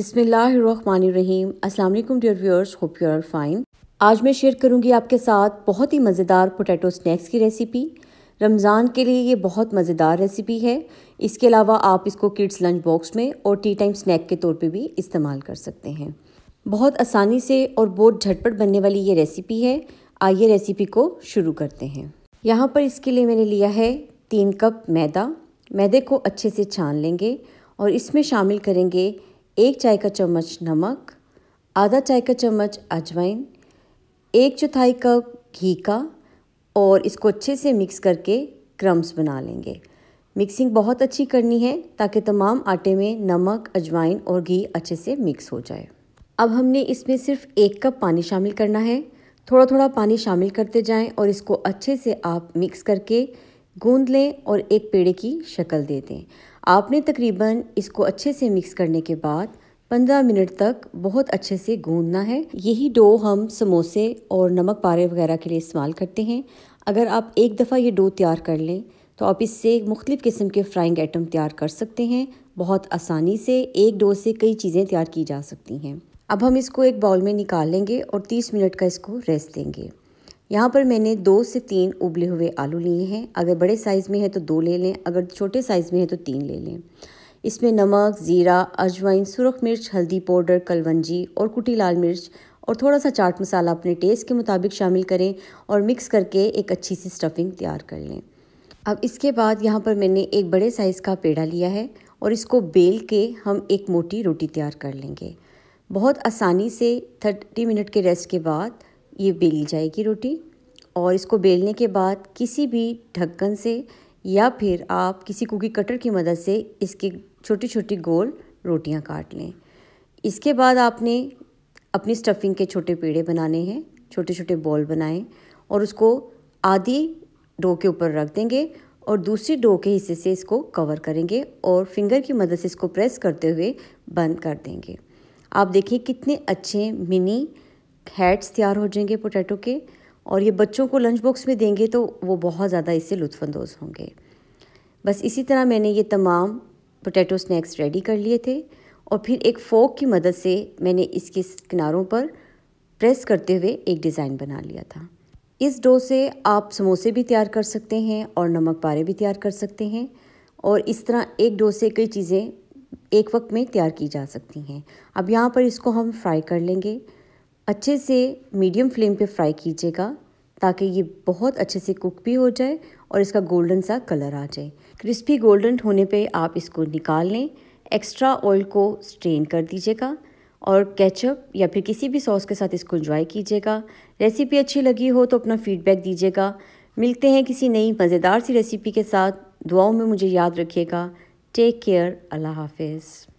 बिसमीम अल्लाम dear viewers hope you are fine आज मैं शेयर करूंगी आपके साथ बहुत ही मज़ेदार पोटैटो स्नैक्स की रेसिपी रमज़ान के लिए ये बहुत मज़ेदार रेसिपी है इसके अलावा आप इसको किड्स लंच बॉक्स में और टी टाइम स्नैक के तौर पे भी इस्तेमाल कर सकते हैं बहुत आसानी से और बहुत झटपट बनने वाली ये रेसिपी है आइए रेसिपी को शुरू करते हैं यहाँ पर इसके लिए मैंने लिया है तीन कप मैदा मैदे को अच्छे से छान लेंगे और इसमें शामिल करेंगे एक चाय का चम्मच नमक आधा चाय का चम्मच अजवाइन एक चौथाई कप घी का और इसको अच्छे से मिक्स करके क्रम्स बना लेंगे मिक्सिंग बहुत अच्छी करनी है ताकि तमाम आटे में नमक अजवाइन और घी अच्छे से मिक्स हो जाए अब हमने इसमें सिर्फ एक कप पानी शामिल करना है थोड़ा थोड़ा पानी शामिल करते जाएं और इसको अच्छे से आप मिक्स करके गूंद लें और एक पेड़े की शक्ल दे दें आपने तकरीबन इसको अच्छे से मिक्स करने के बाद 15 मिनट तक बहुत अच्छे से गूंदना है यही डो हम समोसे और नमक पारे वगैरह के लिए इस्तेमाल करते हैं अगर आप एक दफ़ा ये डो तैयार कर लें तो आप इससे मुख्तलिफ़ किस्म के फ्राइंग आइटम तैयार कर सकते हैं बहुत आसानी से एक डो से कई चीज़ें तैयार की जा सकती हैं अब हम इसको एक बाउल में निकाल लेंगे और 30 मिनट का इसको रेस्ट देंगे यहाँ पर मैंने दो से तीन उबले हुए आलू लिए हैं अगर बड़े साइज़ में है तो दो ले लें अगर छोटे साइज़ में है तो तीन ले लें इसमें नमक ज़ीरा अजवाइन सुरख मिर्च हल्दी पाउडर कलवंजी और कुटी लाल मिर्च और थोड़ा सा चाट मसाला अपने टेस्ट के मुताबिक शामिल करें और मिक्स करके एक अच्छी सी स्टफिंग तैयार कर लें अब इसके बाद यहाँ पर मैंने एक बड़े साइज़ का पेड़ा लिया है और इसको बेल के हम एक मोटी रोटी तैयार कर लेंगे बहुत आसानी से 30 मिनट के रेस्ट के बाद ये बेली जाएगी रोटी और इसको बेलने के बाद किसी भी ढक्कन से या फिर आप किसी कुकी कटर की मदद से इसकी छोटी छोटी गोल रोटियां काट लें इसके बाद आपने अपनी स्टफिंग के छोटे पेड़े बनाने हैं छोटे छोटे बॉल बनाएं और उसको आधी डो के ऊपर रख देंगे और दूसरी डो के हिस्से से इसको कवर करेंगे और फिंगर की मदद से इसको प्रेस करते हुए बंद कर देंगे आप देखिए कितने अच्छे मिनी हेड्स तैयार हो जाएंगे पोटैटो के और ये बच्चों को लंच बॉक्स में देंगे तो वो बहुत ज़्यादा इससे लुफानंदोज़ होंगे बस इसी तरह मैंने ये तमाम पोटैटो स्नैक्स रेडी कर लिए थे और फिर एक फोक की मदद से मैंने इसके किनारों पर प्रेस करते हुए एक डिज़ाइन बना लिया था इस डो से आप समोसे भी तैयार कर सकते हैं और नमक पारे भी तैयार कर सकते हैं और इस तरह एक डो से कई चीज़ें एक वक्त में तैयार की जा सकती हैं अब यहाँ पर इसको हम फ्राई कर लेंगे अच्छे से मीडियम फ्लेम पे फ्राई कीजिएगा ताकि ये बहुत अच्छे से कुक भी हो जाए और इसका गोल्डन सा कलर आ जाए क्रिस्पी गोल्डन होने पे आप इसको निकाल लें एक्स्ट्रा ऑयल को स्ट्रेन कर दीजिएगा और केचप या फिर किसी भी सॉस के साथ इसको इंजॉय कीजिएगा रेसिपी अच्छी लगी हो तो अपना फीडबैक दीजिएगा मिलते हैं किसी नई मज़ेदार सी रेसिपी के साथ दुआओं में मुझे याद रखिएगा टेक केयर अल्लाह हाफिज़